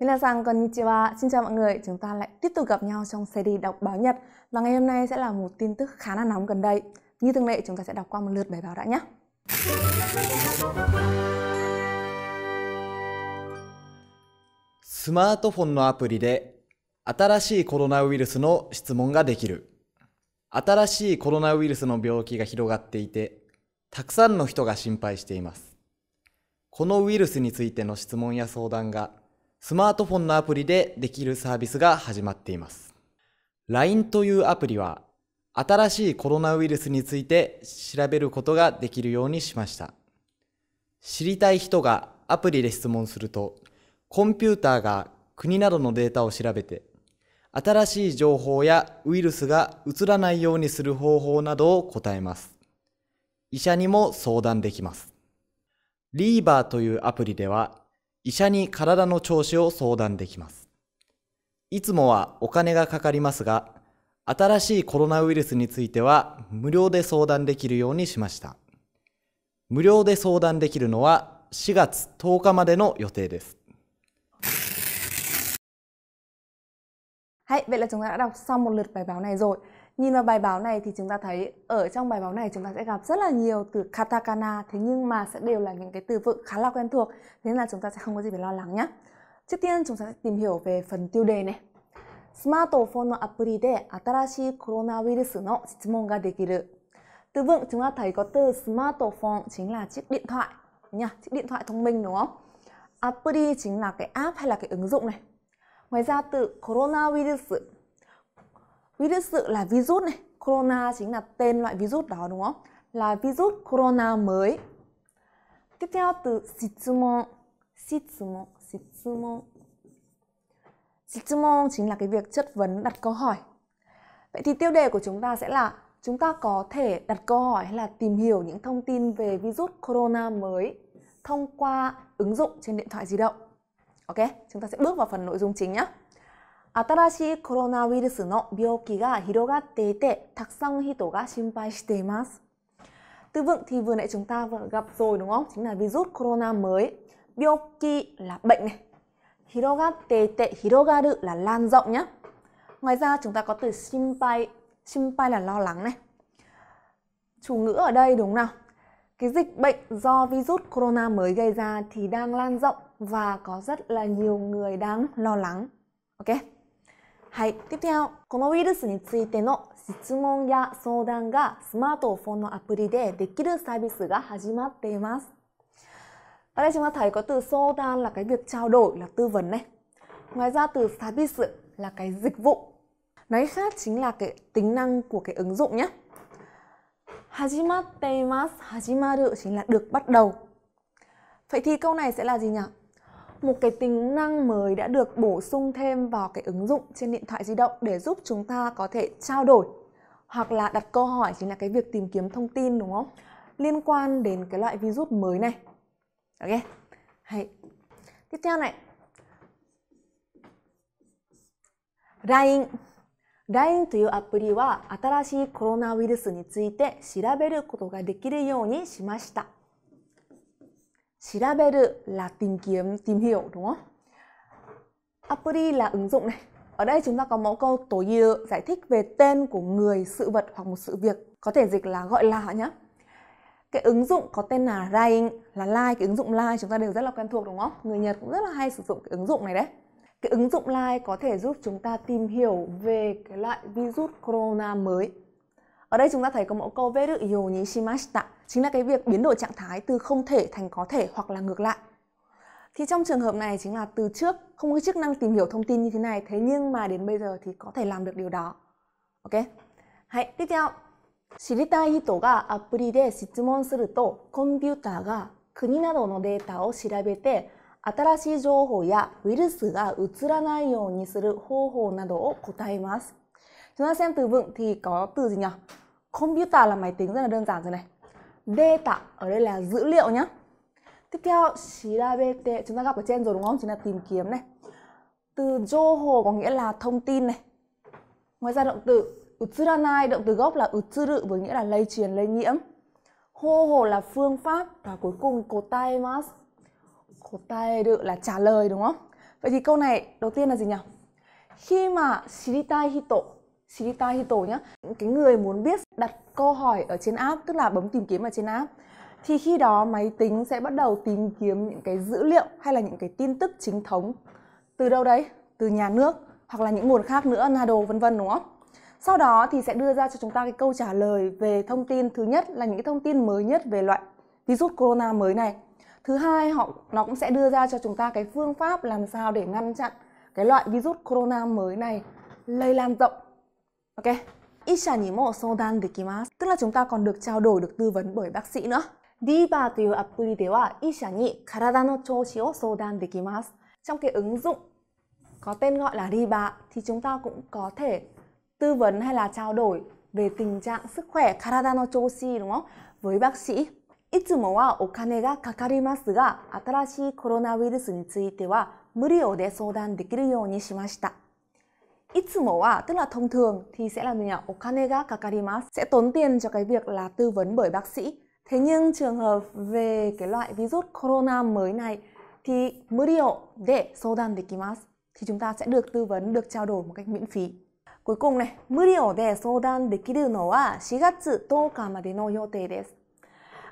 Mina rằng konnichiwa, xin chào mọi người, chúng ta lại tiếp tục gặp nhau trong series đọc báo Nhật và ngày hôm nay sẽ là một tin tức khá là nóng gần đây. Như thường lệ chúng ta sẽ đọc qua một lượt bài báo đã nhé. Smartphone のアプリで新しいコロナウイルスの質問ができる。新しいコロナウイルスの病気が広がっていて、たくさんの人が心配しています。このウイルスについての質問や相談がスマートフォンのアプリでできるサービスが始まっています。LINE というアプリは、新しいコロナウイルスについて調べることができるようにしました。知りたい人がアプリで質問すると、コンピューターが国などのデータを調べて、新しい情報やウイルスが映らないようにする方法などを答えます。医者にも相談できます。リーバーというアプリでは、医者に体の調子を相談できます。いつもはお金がかかりますが、新しいコロナウイルスについては無料で相談できるようにしました。無料で相談できるのは4月10日までの予定です。Hay, vậy là chúng ta đã đọc xong một lượt bài báo này rồi. Nhìn vào bài báo này thì chúng ta thấy ở trong bài báo này chúng ta sẽ gặp rất là nhiều từ katakana thế nhưng mà sẽ đều là những cái từ vựng khá là quen thuộc thế nên là chúng ta sẽ không có gì phải lo lắng nhé. Trước tiên chúng ta sẽ tìm hiểu về phần tiêu đề này. Smartphone Từ vựng chúng ta thấy có từ smartphone chính là chiếc điện thoại nha, chiếc điện thoại thông minh đúng không? Appli chính là cái app hay là cái ứng dụng này. Ngoài ra từ coronavirus. Virus là virus này, corona chính là tên loại virus đó đúng không? Là virus corona mới. Tiếp theo từ 質問質問質問質問 chính là cái việc chất vấn đặt câu hỏi. Vậy thì tiêu đề của chúng ta sẽ là chúng ta có thể đặt câu hỏi hay là tìm hiểu những thông tin về virus corona mới thông qua ứng dụng trên điện thoại di động. Ok, chúng ta sẽ bước vào phần nội dung chính nhé. 新しいコロナウイルスの病気が広がっていて、たくさんの人が心配しています。Từ vựng thì vừa nãy chúng ta vừa gặp rồi đúng không? Chính là virus corona mới. Byoki là bệnh này. Hirogatte tệ hirogaru là lan rộng nhé. Ngoài ra chúng ta có từ shinpai. Shinpai là lo lắng này. Chủ ngữ ở đây đúng nào? Cái dịch bệnh do virus corona mới gây ra thì đang lan rộng và có rất là nhiều người đang lo lắng. Ok? tiếp theo, このウイルスについての質問や相談がスマートフォンのアプリでできるサービスが始まっています。Ở đây chúng ta thấy có từ sodan là cái việc trao đổi là tư vấn này. Ngoài ra từ service là cái dịch vụ. Nói khác chính là cái tính năng của cái ứng dụng nhé. Hajimatte imasu, chính là được bắt đầu. Vậy thì câu này sẽ là gì nhỉ? một cái tính năng mới đã được bổ sung thêm vào cái ứng dụng trên điện thoại di động để giúp chúng ta có thể trao đổi hoặc là đặt câu hỏi chính là cái việc tìm kiếm thông tin đúng không? Liên quan đến cái loại virus mới này. Ok. Hay. Tiếp theo này. LINE ラインというアプリは新しいコロナウイルスについて調べることができるようにしました。Shiraberu là tìm kiếm, tìm hiểu đúng không? Appuri là ứng dụng này. Ở đây chúng ta có mẫu câu tối toyu giải thích về tên của người, sự vật hoặc một sự việc. Có thể dịch là gọi là nhé. Cái ứng dụng có tên là Line, là like cái ứng dụng like chúng ta đều rất là quen thuộc đúng không? Người Nhật cũng rất là hay sử dụng cái ứng dụng này đấy. Cái ứng dụng like có thể giúp chúng ta tìm hiểu về cái loại virus corona mới. Ở đây chúng ta thấy có mẫu câu veru yo ni shimashita chính là cái việc biến đổi trạng thái từ không thể thành có thể hoặc là ngược lại thì trong trường hợp này chính là từ trước không có chức năng tìm hiểu thông tin như thế này thế nhưng mà đến bây giờ thì có thể làm được điều đó ok hãy tiếp theo 知りたい人がアプリで質問すると、コンピューターが国などのデータを調べて、新しい情報やウイルスが映らないようにする方法などを答えます。Chúng ta xem từ vựng thì có từ gì nhỉ? Computer là máy tính rất là đơn giản rồi này data ở đây là dữ liệu nhé tiếp theo shirabete chúng ta gặp ở trên rồi đúng không chính là tìm kiếm này từ joho có nghĩa là thông tin này ngoài ra động từ utsuranai động từ gốc là utsuru với nghĩa là lây truyền lây nhiễm Hoho là phương pháp và cuối cùng kotaimasu kotairu là trả lời đúng không vậy thì câu này đầu tiên là gì nhỉ khi mà shiritai hito Shigita Hito nhá cái người muốn biết đặt câu hỏi ở trên app tức là bấm tìm kiếm ở trên app thì khi đó máy tính sẽ bắt đầu tìm kiếm những cái dữ liệu hay là những cái tin tức chính thống từ đâu đấy từ nhà nước hoặc là những nguồn khác nữa nado vân vân đúng không sau đó thì sẽ đưa ra cho chúng ta cái câu trả lời về thông tin thứ nhất là những cái thông tin mới nhất về loại virus corona mới này thứ hai họ nó cũng sẽ đưa ra cho chúng ta cái phương pháp làm sao để ngăn chặn cái loại virus corona mới này lây lan rộng Ok? Isha ni mo sodan dekimasu. Tức là chúng ta còn được trao đổi, được tư vấn bởi bác sĩ nữa. Diva というアプリでは、医者に体の調子を相談できます。Trong cái ứng dụng có tên gọi là Diva thì chúng ta cũng có thể tư vấn hay là trao đổi về tình trạng sức khỏe Karada no Choshi đúng không? Với bác sĩ. いつもはお金がかかりますが、新しいコロナウイルスについては無料で相談できるようにしました。itsumo à tức là thông thường thì sẽ là gì nhỉ? Okane ga kakarimasu sẽ tốn tiền cho cái việc là tư vấn bởi bác sĩ. Thế nhưng trường hợp về cái loại virus corona mới này thì murio de sodan dekimasu thì chúng ta sẽ được tư vấn, được trao đổi một cách miễn phí. Cuối cùng này, murio de sodan dekiru no wa 4月10日 made no yotei desu.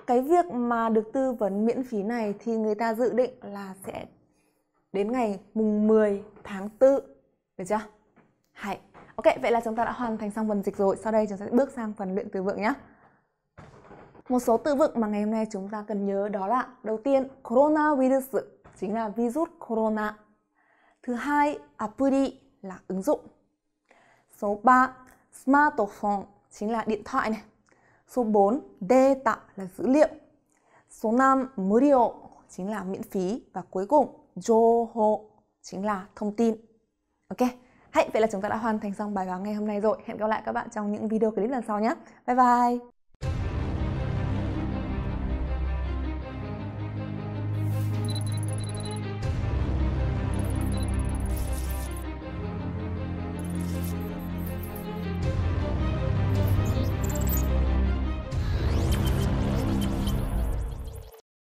Cái việc mà được tư vấn miễn phí này thì người ta dự định là sẽ đến ngày mùng 10 tháng 4, được chưa? Hay. Ok, vậy là chúng ta đã hoàn thành xong phần dịch rồi. Sau đây chúng ta sẽ bước sang phần luyện từ vựng nhé. Một số từ vựng mà ngày hôm nay chúng ta cần nhớ đó là đầu tiên coronavirus chính là virus corona. Thứ hai, appuri là ứng dụng. Số 3, smartphone chính là điện thoại này. Số 4, data là dữ liệu. Số 5, murio chính là miễn phí và cuối cùng, joho chính là thông tin. Ok, Hãy vậy là chúng ta đã hoàn thành xong bài báo ngày hôm nay rồi. Hẹn gặp lại các bạn trong những video clip lần sau nhé. Bye bye.